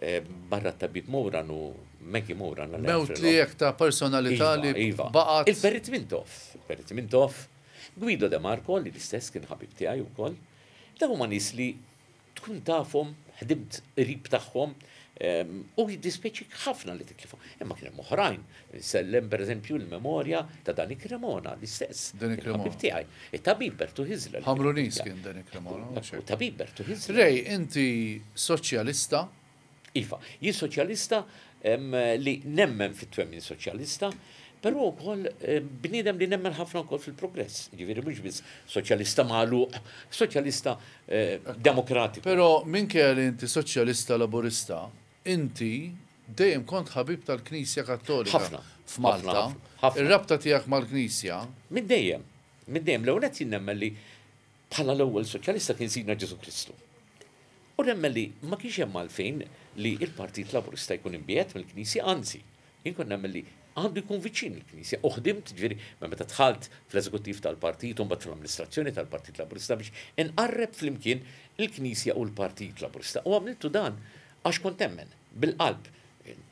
eh, barra ta' bib Mowran u Meki Mowran. Mewt li ta' personalità iva, iva. baqat. Il-Berit Mintoff, Berit Mintoff, Guido De Marco li l-istess kien ħabib tiegħi wkoll. Da huma nies li tkun tafhom ħdimt rib tagħhom ehm, u jiddispeċi ħafna li tiklifhom. Imma kien hemm oħrajn, sellem pereżempju l-memorja ta' Dani Cremona l-istess. Dani Cremona. tiegħi. It-tabib e Bertu Hizla. Ħamru nies kien Dani Cremona. Tabib Bertu Hizla. Rej, inti soċjalista? Iva, jien soċjalista li nemmen fit-twemmin soċjalista, Pero kol eh, bnidem li nemmen ħafna kol fil-progress, ġiviri mux biz soċjalista malu, soċjalista eh, demokratiku. Pero minke li inti soċjalista laburista, inti dejjem kont ħabib tal-Knisja Kattolika. Ħafna. F'Malta. Ir-rabta tiegħek mal-Knisja. Minn dejjem, minn dejjem l-ewwel qed nemmen li bħala l-ewwel soċjalista kien sidna Ġesu Kristu. U nemmen li ma kienx hemm fejn li il-Partit Laburista jkun imbiet mill-Knisja anzi. Jien nemmen li għandu jkun viċin il-Knisja. Uħdimt ġveri, ma meta tħalt fl-eżekutiv tal-partit, un fl-amministrazzjoni tal-partit laburista biex inqarreb fl-imkien il-Knisja u l-partit laburista. U għamiltu dan għax kontemmen bil-qalb.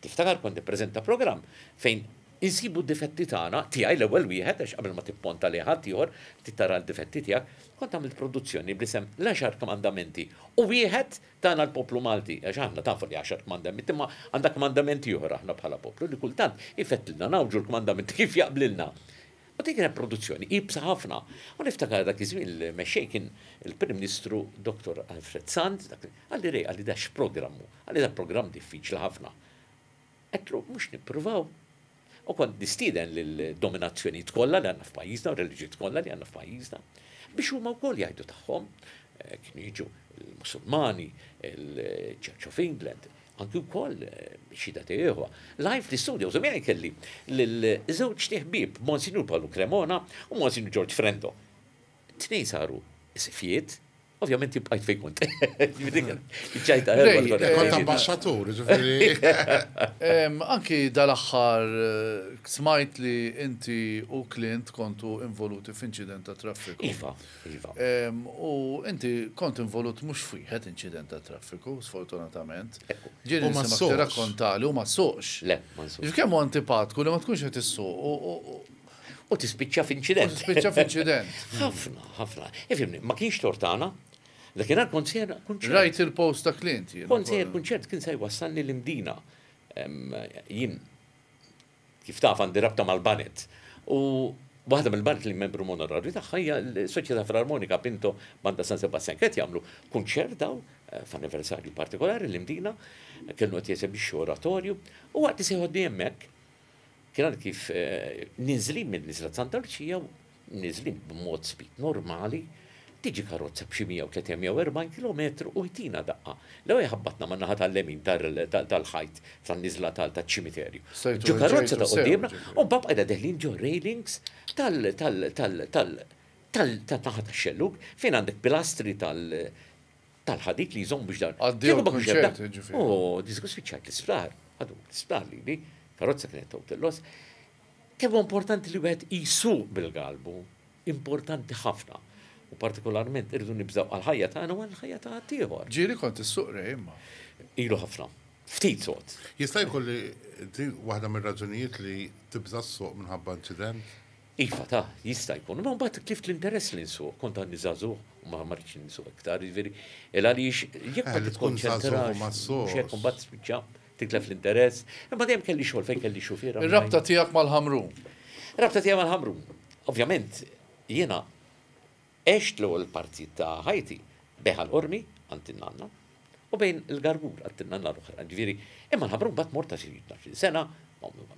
Tiftakar kont prezenta program fejn insibu d-difetti tagħna, tiegħi l-ewwel wieħed għax qabel ma t-ponta li ħadd ieħor tittara l-difetti tiegħek, kont għamil produzzjoni blisem l-10 komandamenti. U wieħed tagħna l-poplu Malti, għax għanna tanfur li 10 komandamenti, ma għandha komandamenti juħra aħna bħala poplu li kultant ifettilna nawġu l-komandamenti kif jaqblilna. U dik kienet produzzjoni ibsa ħafna. U niftakar dak iż il-mexxej il-Prim Ministru Dr. Alfred Sand, għalli rej għalli daċ programmu, għalli da programm diffiċli ħafna. Għetlu mux nipruvaw u kont nistiden l-dominazzjoni tkolla li għanna f'pajizna u reliġi tkolla li għanna f'pajizna biex u wkoll jgħidu tagħhom eh, kienu jiġu il-Musulmani, il-Church of England, anki wkoll eh, xida teħuħa. Live li studio, zomjaj kelli, l żewċ tiħbib, Monsignor Palu Cremona u Monsignor George Frendo. Tnej saru sifiet, Ovvjament jibqajt fej kunt. Ġajta, eh, kont ambasċatur, Anki dal-axħar eh, smajt li inti u klient kontu involuti f'inċident ta' traffiku. Iva, iva. U inti kont involut mux fiħet inċident ta' traffiku, sfortunatament. Eh, Ġiri ma soqx. Rakkontali, u ma soqx. Le, ma soqx. Ġifkem u antipatku li ma tkunx għet is U u tispiċċa f'inċident. Tispiċċa f'inċident. Ħafna, ħafna. ma kienx tortana, Dakinar konċer konċer. Rajt il-post ta' klienti. Konċer konċer, kien se jwassalni l-imdina. Jim, kif taf għandi rabta mal-banet. U Waħda mill-bank li membru monorarju tagħha hija l-Soċjetà Filarmonika Pinto Banda San Sebastian qed jamlu kunċert daw eh, f'anniversarju partikolari l-imdina kellu qed jesebixxu oratorju u waqt isejħodni hemmhekk kien għandi kif eh, ninżlim minn nisla Santa Luċija ninżlim b'mod spit normali tiġi karozza b'xi 130 140 40 km u jtina daqqa. Lew jħabbatna ma naħat għallemin tal-ħajt tal-nizla tal-ċimiterju. Ġu karozza ta' għoddimna, u bab għedha deħlin ġo railings tal-naħat tal-xellug fejn għandek pilastri tal-ħadik li jżom biex dan. Għaddew biex dan. U diskus fiċċajt l-isfrar, għadu l-isfrar li li karozza kienet tawtellos. Kemm importanti li wieħed jisu bil-galbu, importanti ħafna U partikolarment irridu nibżaw għal-ħajja tagħna u għal-ħajja ta' għattijħor. Ġiri kont is-suqra imma. Ilu ħafna. Ftit sot. Jista' jkun li di għahda minn raġunijiet li tibżaw s-suq minħabba inċident? Ifa ta' jistaj jkun. Ma mbatt kif l-interess li nsuq kont għan nizazu u ma marriċ nsuq iktar, jiġifieri il għaliex jekk ma eh, tikkonċentrax x'hekk imbagħad spiċċa tiklef l-interess, Ma' dejjem kelli xol, fej kelli xufiera. Ir-rabta tiegħek mal-ħamrum. Rabta tijak mal ħamrum rabta tijak mal ħamrum Ovvjament, jena eċtlu l-partit ta' ħajti beħal ormi għantinnanna u bejn il-garbur għantinnanna l-uħra. Ġviri, imma l-ħabru bat morta xi 12 sena,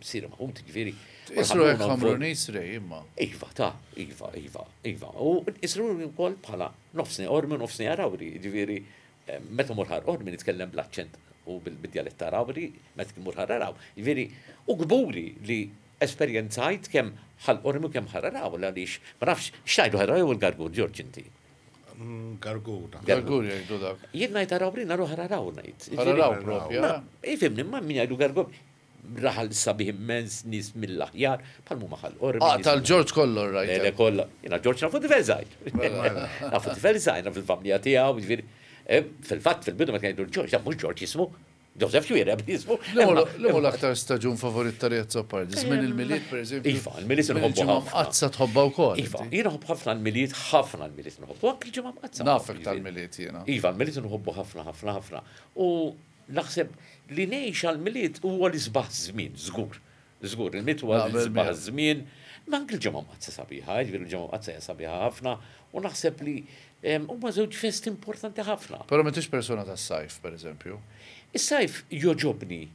sir ma' umti ġviri. Isru għamru nisri imma. Iva, ta, iva, iva, iva. U isru kol bħala nofsni ormi, nofsni għarawri, ġviri, eh, meta murħar ormi nitkellem blaċċent u bil-dialetta għarawri, meta murħar għaraw. Ġviri, u gburi li esperienzajt kem ħal-ormu kem ħararaw għalix, ma nafx, xtajdu ħararaw il-gargur, ġorġinti. Mm, gargur, gargur, jgħidu dak. Jien najt għaraw brin, għaraw ħararaw najt. Ħararaw propja. Ifimni, ma min jgħidu gargur. Raħal sabiħ immens nis mill-aħjar, palmu maħal ormi. Ah, tal-George kollu rajt. Le kollu. Jena George nafu diverzajt. Nafu diverzajt, nafu fil-familja tijaw, eh, fil-fat fil-bidu ma t jgħidu George, da mux jismu, Joseph Jwireb jismu. L-għu l-aktar staġun favorit ta' Rietzo Pardis, minn ehm. il-miliet, per eżempju. Ifa, il-miliet nħobbu ħafna. Għazza tħobba u kol. Iva, jina nħobbu ħafna l-miliet, ħafna l-miliet nħobbu, għak il-ġimam għazza. Nafek tal-miliet jina. Iva, l-miliet nħobbu ħafna, ħafna, ħafna. U naħseb li nejx għal-miliet u għal izbaħ zmin, zgur. Zgur, il-miliet u għal izbaħ zmin. Ma anke l-ġimam għazza sabiħa, il-ġimam jiġifieri għazza sabiħa ħafna, u naħseb li ehm, u ma zewġ fest importanti ħafna. Pero ma tix persona tas-sajf, per eżempju. Is-sajf joġobni,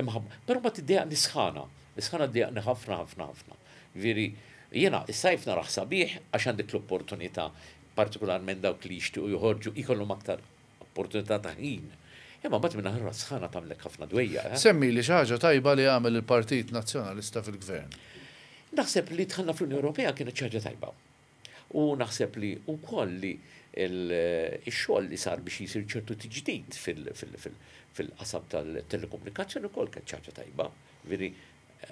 imħabba, pero ma t-dejaq nisħana, nisħana d-dejaq ħafna ħafna ħafna. Viri, jena, is-sajf narax sabiħ għaxan dik l-opportunità, partikolarment dawk li u joħorġu, ikollu aktar opportunità ta' ħin. Imma bat minna ħarra sħana tamlek ħafna dwejja. Eh? Semmi li xaġa tajba li għamil il-Partit Nazjonalista fil-Gvern. Naħseb li tħanna fl-Unjoni Ewropea kienet ċaġa tajba. U naħseb li u koll li il-xogħol li sar biex jisir ċertu tiġdid fil-qasab tal-telekomunikazzjoni wkoll kien ċaġa tajba. Viri,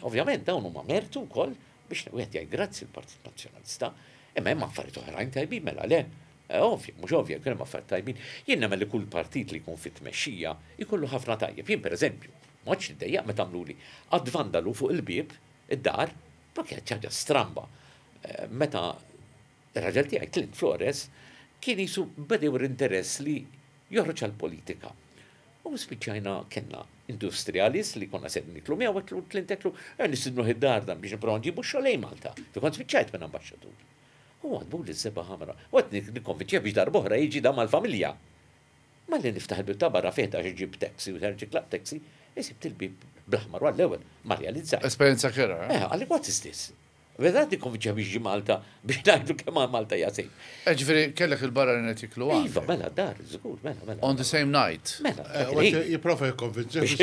ovvjament dawn huma mertu wkoll biex wieħed jgħid grazzi l-Partit Nazzjonalista, imma hemm affarijiet oħrajn tajbin mela le. Eh, ovvju, mux ovvju, kħem hemm tajbin. Jien nagħmel li kull partit li jkun fit-tmexxija ikollu ħafna tajjeb. Jien pereżempju, maċ niddejjaq tamlu li għadvandalu fuq il-bib id-dar, ma kħadċaċa stramba. Eh, meta raġel tijaj, Clint Flores kien jisu bedew interess li joħroċ għal-politika. U spiċajna kena industrialis li konna sed nitlu mija, għetlu t-linteklu, għan nistidnu id-dar dan biex nipron ġibu xolej Malta. Tukon spiċajt minn ambasċatur. U għadbu li s-seba ħamra, u għad nikonvinċja biex darbohra iġi da mal-familja. Ma li niftaħ il-bib ta' barra fejn ta' ġib taxi u terġi klab taxi, jisib til-bib blaħmar u għal-ewel, ma realizzaj. Esperienza kera. Eh? eh, għalli għat istess. Vedat ikonvinċa biex ġi Malta, biex najdu kemm Malta jasin. Eġveri, kellek il-barra li qed għan. Iva, mela dar, zgur, mela, mela. On the same night. Mela. Eh, jiprofa jikkonvinċa biex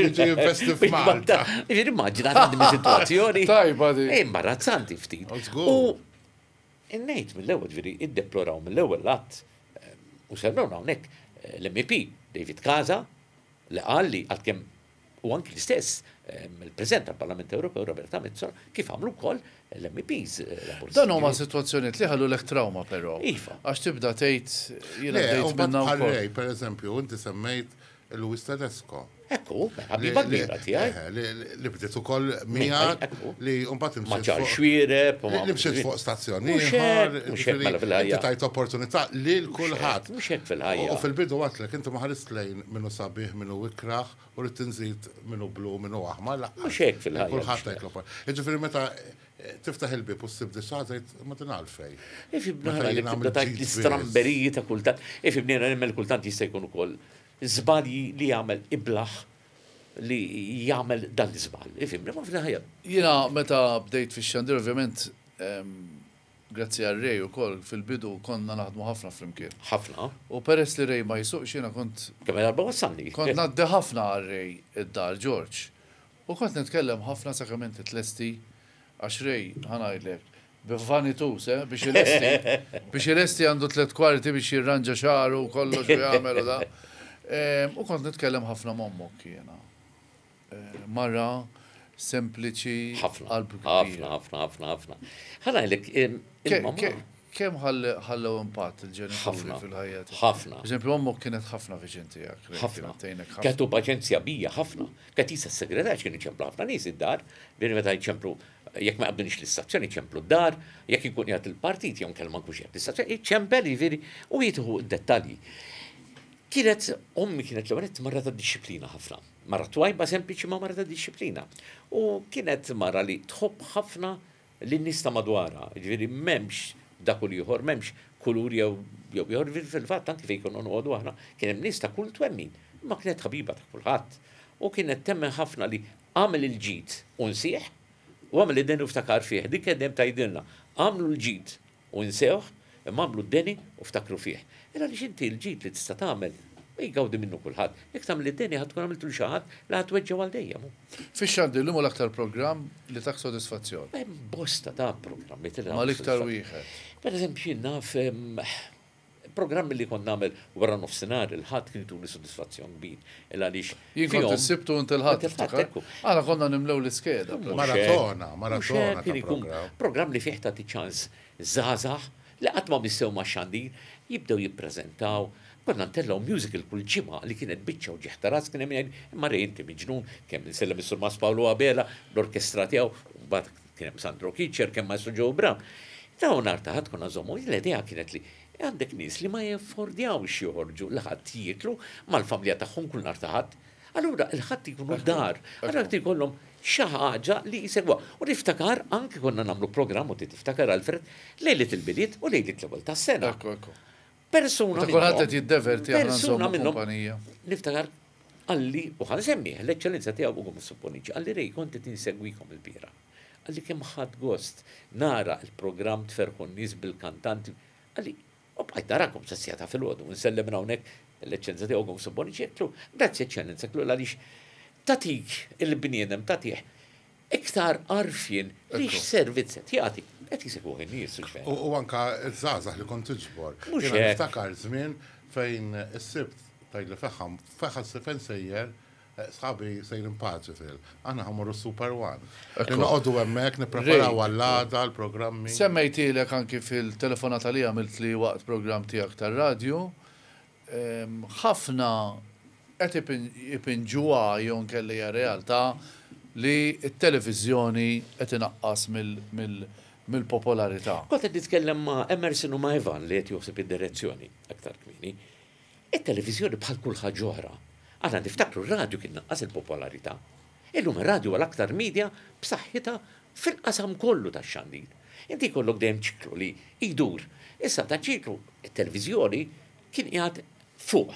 jiġi f-Malta. Jiġri immaġina għandi minn situazzjoni. Tajba di. E, imbarazzanti ftit. Oh, u innejt mill-ewwel ġifieri iddeploraw mill-ewwel lat, eh, u semmewna hawnhekk eh, l-MP David Kaza li għalli li għalkemm u għanki l-istess il-President tal-Parlament Ewropew Roberta Mezzola kif għamlu wkoll l-MPs. Eh, Dan huma situazzjoni li ħallu l trauma però. Iva. Għax tibda tgħid jiena tgħid minna wkoll. Per eżempju, inti semmejt Luis Tedesco. Ekku, ħabiba kbira tijaj. Eh, li bdiet ukoll mija li mbagħad imxed. Maċar xwireb. Li mxed fuq stazzjoni. Jiġifieri mela inti tajt opportunità li l-kulħadd. Mhux fil-ħajja. U fil-bidu għat li ma maħarist lejn minnu sabiħ, minnu wikraħ, u rrid tinżit minnu blu, minnu għahma. Mhux fil-ħajja. Kulħadd tajt l-opportunità. Jiġifieri meta eh, tiftaħ il-bib u s-sibdi ma t għalfej. Ifi b'naħra li t li l-istramberijiet ta' kultant, ifi b'nira kultant jista' jkun koll żbalji li jagħmel iblaħ li jagħmel dan l-iżbal. Ifimri ma fil-ħajja. Jiena meta bdejt fix-xandir ovvjament grazzi għal Rej u koll fil-bidu konna naħdmu ħafna fl-imkien. ħafna. U peress li Rej ma jisuqx jiena kont. Kemm wassalni. Kont naddi ħafna għal Rej id-dar George. U kont nitkellem ħafna sakament it lesti għax Rej ħanajlek. Bivanitus, eh, biex il-esti. Biex il-esti għandu tlet kwarti biex jirranġa xaru kollox u jgħamelu da. Ehm, u kont nitkellem ħafna mommok jena. Ehm, marra sempliċi. Ħafna, ħafna, ħafna, ħafna, ehm, ħafna. Ħana il Kem ħallu impatt il-ġenituri fil-ħajja? ħafna. Eżempju, mommok kienet ħafna viġenti tijak. ħafna. Kettu paċenzja bija ħafna. kett jisa s segretar kien iċemplu ħafna nis id-dar, bini meta jċemplu jekk ma jqabdunix l-istazzjoni ċemplu d-dar, jekk ikun jgħat il-partit, jgħum kelma nkunx jgħat l-istazzjoni, ċempel jiviri u jitħu d-dettali. Kienet, ommi kienet l-għanet marra ta' disciplina ħafna. Marra twajba sempliċi ma marra ta' disciplina. U kienet marra li tħobb ħafna l-nista madwara. Ġviri, memx dakul juħor, memx kulur jew jew jħor fil-fat, anki fejkon on għadu għahna, kienem nista kull twemmin. Ma kienet ħabiba ta' kullħat. U kienet temme ħafna li għamil il-ġit unsieħ, u għamil id-deni uftakar fieħ. Dik għedem ta' jidilna, għamlu l-ġit unsieħ, imma għamlu d-deni uftakru fieħ. Era li xinti l-ġid li tista' tagħmel jgawdi minnu kullħat. Jek tam li d-deni għamil għamiltu xaħat li ħatweġġa għal-dejjem. Fix l-lum l-aktar program li taħ sodisfazzjon. Bosta ta' programmi. Ma l-iktar wieħed. Per eżempju, naf program li kon namel wara nofsinar il-ħat kien sodisfazzjon soddisfazzjon kbir. Illa lix. Jikon t-sibtu n il-ħat. Għala konna nimlew l-iskeda. Maratona, maratona. Programm li fiħta ti ċans zazax li għatma missew ma xandin, jibdew jippreżentaw. Konna ntell'aw musical kull ġimgħa li kienet bicċa u ġeħta ras kien hemm imma rej inti miġnun kemm insellem is-Sur Mas Paolo Abela l-orkestra tiegħu mbagħad kien hemm Sandro Kitcher kemm Maestro Joe Daw Dawn artaħat konna żommu l-idea kienet li għandek nies li ma jeffordjawx joħorġu l-ħadd jitlu mal-familja tagħhom kull nartaħat. Allura il-ħadd ikunu dar, allura kollhom xi ħaġa li jisegwa. U niftakar anke konna nagħmlu programm u tiftakar Alfred lejlet il-biliet u lejlet l-ewwel tas-sena. Persuna minn. Kulħadd qed jiddeverti persuna minnhom. Niftakar għalli u ħan semmi l-eċċellenza tiegħu u supponiċi għalli rej konti qed insegwikom il-bira. Għalli kem ħad gost nara il-program tferħu nies bil-kantanti. Għalli u bħaj darakom narakom sijata fil-għodu, nsellem minn hawnhekk l-eċċellenza tiegħu u supponiċi jgħidlu, grazie eccellenza, klu għalix, tatik il-bniedem tatik, iktar arfin li x-servizz jagħti Għet jisibu n-nies U għanka zazah li kont tiġbor. Jiena niftakar zmin fejn s sibt taj li feħam feħas fejn sejjer eh, sħabi sejrin paċi fil. Għana għamurru Super One. għoddu għemmek, nipreparaw għallada, l-programmi. Semmejti l anki fil-telefonata li għamilt li waqt program tijak tar radio ħafna għet ipinġuwa jon kelli għarrealta li il-televizjoni għet inaqqas mill- mill-popolarità. Kont qed nitkellem ma' Emerson u ma' Ivan li qed joħseb id-direzzjoni aktar kmini. It-televiżjoni bħal kull ħaġa oħra. Aħna niftakru r-radju kien naqqas il-popolarità. Illum ir-radju għal aktar media b'saħħitha fil-qasam kollu tax-xandir. Inti kollok dejjem ċiklu li jdur. Issa ta' ċiklu it-televiżjoni kien qiegħed fuq.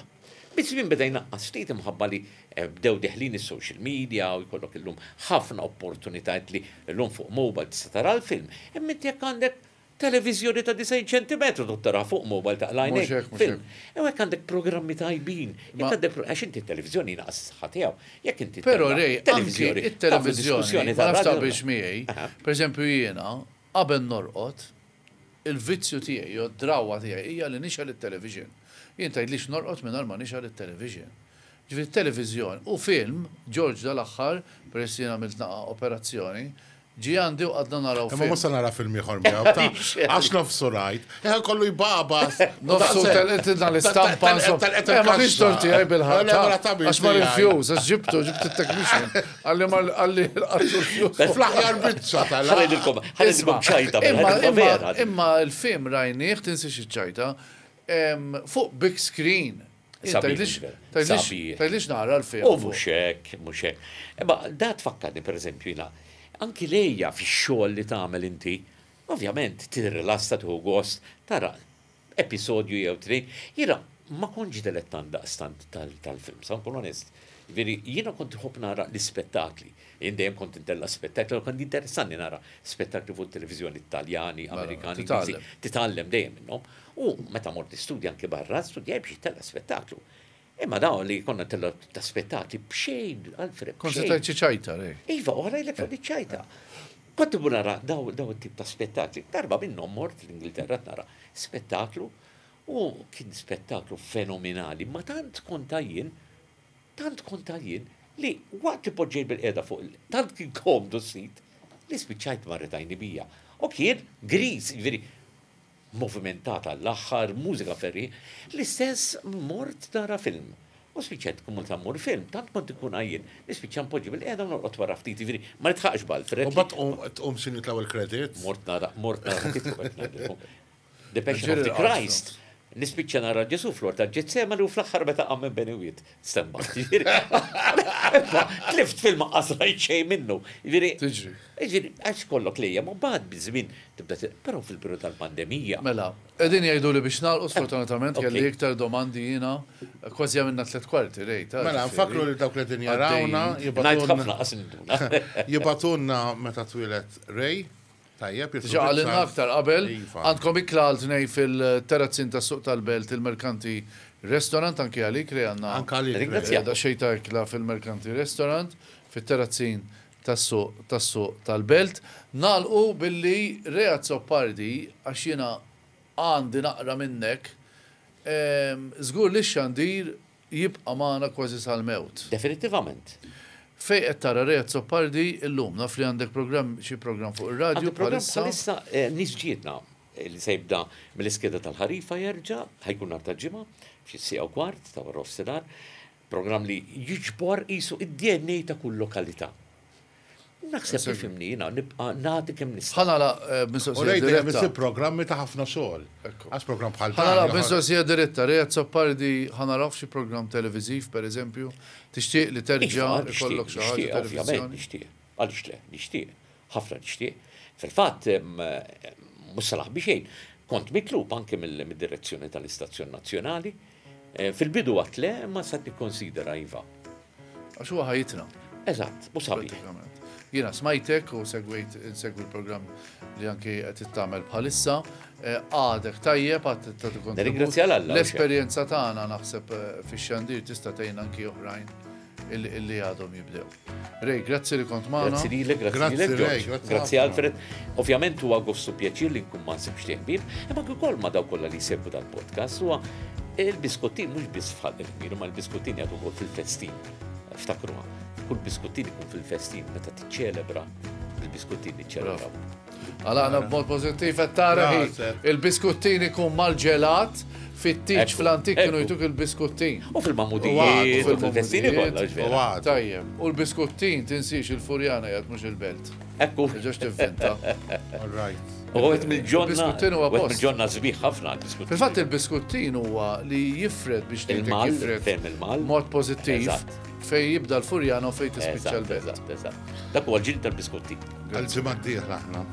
Bizzmin min beda ftit imħabba li bdew deħlin is-social media u jkollok illum ħafna opportunitajiet li illum fuq mobile tista' tara l-film. Imma jekk għandek televizjoni ta' 90 cm tara fuq mobile ta' lajnek. Film. Ewa għandek programmi tajbin. Għandek għax inti televizjoni naqas ħatijaw. Jek inti. Pero rej, televizjoni. Il-televizjoni. Nafta biex miej, eh, eh. per eżempju jena, qabel norqot, il-vizzju tiegħi, jo drawa tiegħi hija li nixa il-television. Jien tgħidlix norqot minn ma nixa il-television. Ġifiri televizjon u film, George dal-axħar, peress jena miltnaqa operazzjoni, ġi għandi u għadna naraw film. Ma mossa nara film jħor mi għabta, għax nofsu rajt, eħan kollu jibaba. Nofsu tal-etina l-istampa, ma kħiġ torti għaj bil-ħarta. Mela, għax ma rifjuż, għax ġibtu, ġibtu t-technician, għalli ma għalli għattu rifjuż. Flaħja l-bicċa tal Għalidilkom, għalidilkom ċajta. Imma il-film rajni, xtinsi xie fuq big screen, Tajlix nara l fejn U muxek, muxek. Eba, da tfakkarni per eżempju jina, anki lejja fi xogħol li tagħmel inti, ovvjament tirrilassa tuħu gost, tara episodju jew tri, jira ma konġi dilettant daqstant tal-film, san kun onest. Veri, jina kont ħob nara l-spettakli, jindajem kont intella spettakli, kont interessanti nara spettakli fuq televizjoni italjani, mela, amerikani, t-tallem dejjem No? U meta mort studja anke barra, studja biex tella spettaklu. Imma dawn li konna tella ta' spettakli bxejn, Alfred. Konsetajt ċiċajta, rej. Iva, u għalaj l-ekfa di ċajta. Kontu bu nara daw tip ta' spettakli. Darba minnom mort l-Ingilterra nara spettaklu u kien spettaklu fenomenali. Ma tant kontajin, tant kontajin li għat li poġġej bil edha fuq, tant kien komdu sit, li spiċajt marretajni bija. U kien gris, veri, movimentata l-axħar, mużika ferri, l-istess mort dara film. U spiċet kum ta' mur film, tant kont ikun għajjin, nispiċa npoġi bil-edha l-għot wara ftit veri, ma nitħaqx bal fred. U bat tqum xinu tlaw il-kredit? Mort nara, mort nara, Depeche of the Christ nispiċċa nara ġesu flor ta' ġetsema li u fl-axħar meta għammen beniwiet. Stemma. Klift jiġifieri- film qasra jċej minnu. Ġiri, jiġifieri- jiġifieri, għax kollok lejja, ma bad bizmin, tibda pero fil-biru tal-pandemija. Mela, edin jgħidu li biex nalqos, fortunatament, għalli iktar domandi jina, kważi għamilna tlet kwarti, rejt. Eh, mela, fakru li dawk li din jarawna, jibatunna. Jibatunna meta twilet rej, Tajjeb, ġaqalin aktar qabel, għandkom ikla nej fil-terrazzin ta' suq tal-belt il-merkanti restaurant anki għalik li għanna. għalik. Ringrazzja. xejta ikla fil-merkanti Restorant, fil-terrazzin tas suq tal-belt. Nalqu billi reat soppardi għaxina għandi naqra minnek. Zgur li xandir jibqa maħna kważi sal-mewt. Definitivament. Fej qed tara Rezzo Pardi illum naf li għandek programm xi programm fuq ir-radju bħalissa. Bħalissa eh, nisġietna eh, li se jibda mill-iskeda tal-ħarifa jerġa' ħajkun nhar ta' ġimgħa f'xi sija kwart ta' rofsenar, programm li jiġbor qisu id-DNA ta' kull lokalità. Naħseb li fimni, jina, nibqa naħti kem nista. Ħanala, eh, mistoqsija diretta. Għorrejt, programmi ta' ħafna xogħol. Għas program bħal ta' ħanala, mistoqsija diretta, rejat soppardi ħanala f'xi program televiziv, per eżempju, tixtieq li terġa' iva, ikollok xi ħaġa. Ovvjament, nixtieq. Għaliex le, nixtieq. Ħafna nixtieq. Fil-fatt, mussalaħ salaħ bixejn, kont mitlub anke mill-direzzjoni tal-Istazzjon Nazzjonali. Eh, fil-bidu għatle ma sa' nikkonsidera iva. Għax huwa ħajitna. Eżatt, mhux sabiħ. Jina smajtek u segwejt segwi l-program li anki għet it-tamel bħalissa, eh, għadek tajjeb għat t-tkun. l esperienza ta' għana naħseb eh, fi xandir tista' tgħin anki oħrajn illi għadhom jibdew. Rej, grazzi li kont maħna. Grazzi li grazzi li grazzi Alfred. Ovvjament huwa gossu pjaċir li nkun ma nsibx teħbib, imma kol ma daw kolla li sebbu dal-podcast huwa il-biskottin mux bisfħad il-kbir, ma il biskottin jagħtu fil-festin ftakruha. Kull biskuttini kun fil-festin, meta t-ċelebra, il-biskuttini ċelebra. Għala għana b-mod pozittiv, għattarri, il-biskuttini kun mal-ġelat, fit-tiċ fl-antik kienu jtuk il-biskuttin. U fil mamudin u fil festin u għadda u l-biskuttin tinsix il-furjana jgħat mux il-belt. Ekku. t tivventa. U għet mil-ġonna. Il-biskuttin huwa Il-ġonna zbiħ ħafna l-biskuttin. Fil-fatt il-biskuttin huwa li jifred biex il-mal. Jifred il-mal. Mod pozittiv fej jibda l-furjana u fej tispiċċa l-belt. Dak huwa ġil tal-biskotti. Għal-ġimgħa d-dieħla aħna.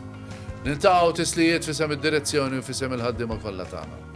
Nintaqgħu tislijiet fisem id-direzzjoni u fisem il-ħaddiema kollha tagħna.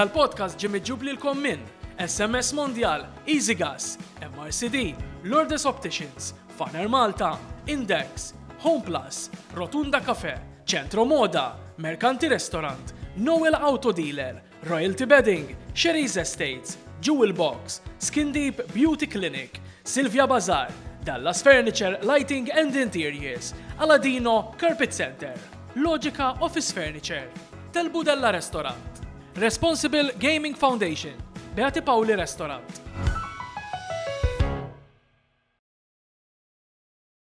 Dal-podcast ġimmi ġubli l-kommin, SMS Mondial, Easy Gas, MRCD, Lourdes Opticians, Faner Malta, Index, Home Plus, Rotunda Cafe, Centro Moda, Mercanti Restaurant, Noel Auto Dealer, Royalty Bedding, Sherry's Estates, Jewel Box, Skin Deep Beauty Clinic, Silvia Bazar, Dallas Furniture, Lighting and Interiors, Aladino Carpet Center, Logica Office Furniture, Telbudella Restaurant, Responsible Gaming Foundation, Beati Pauli Restaurant,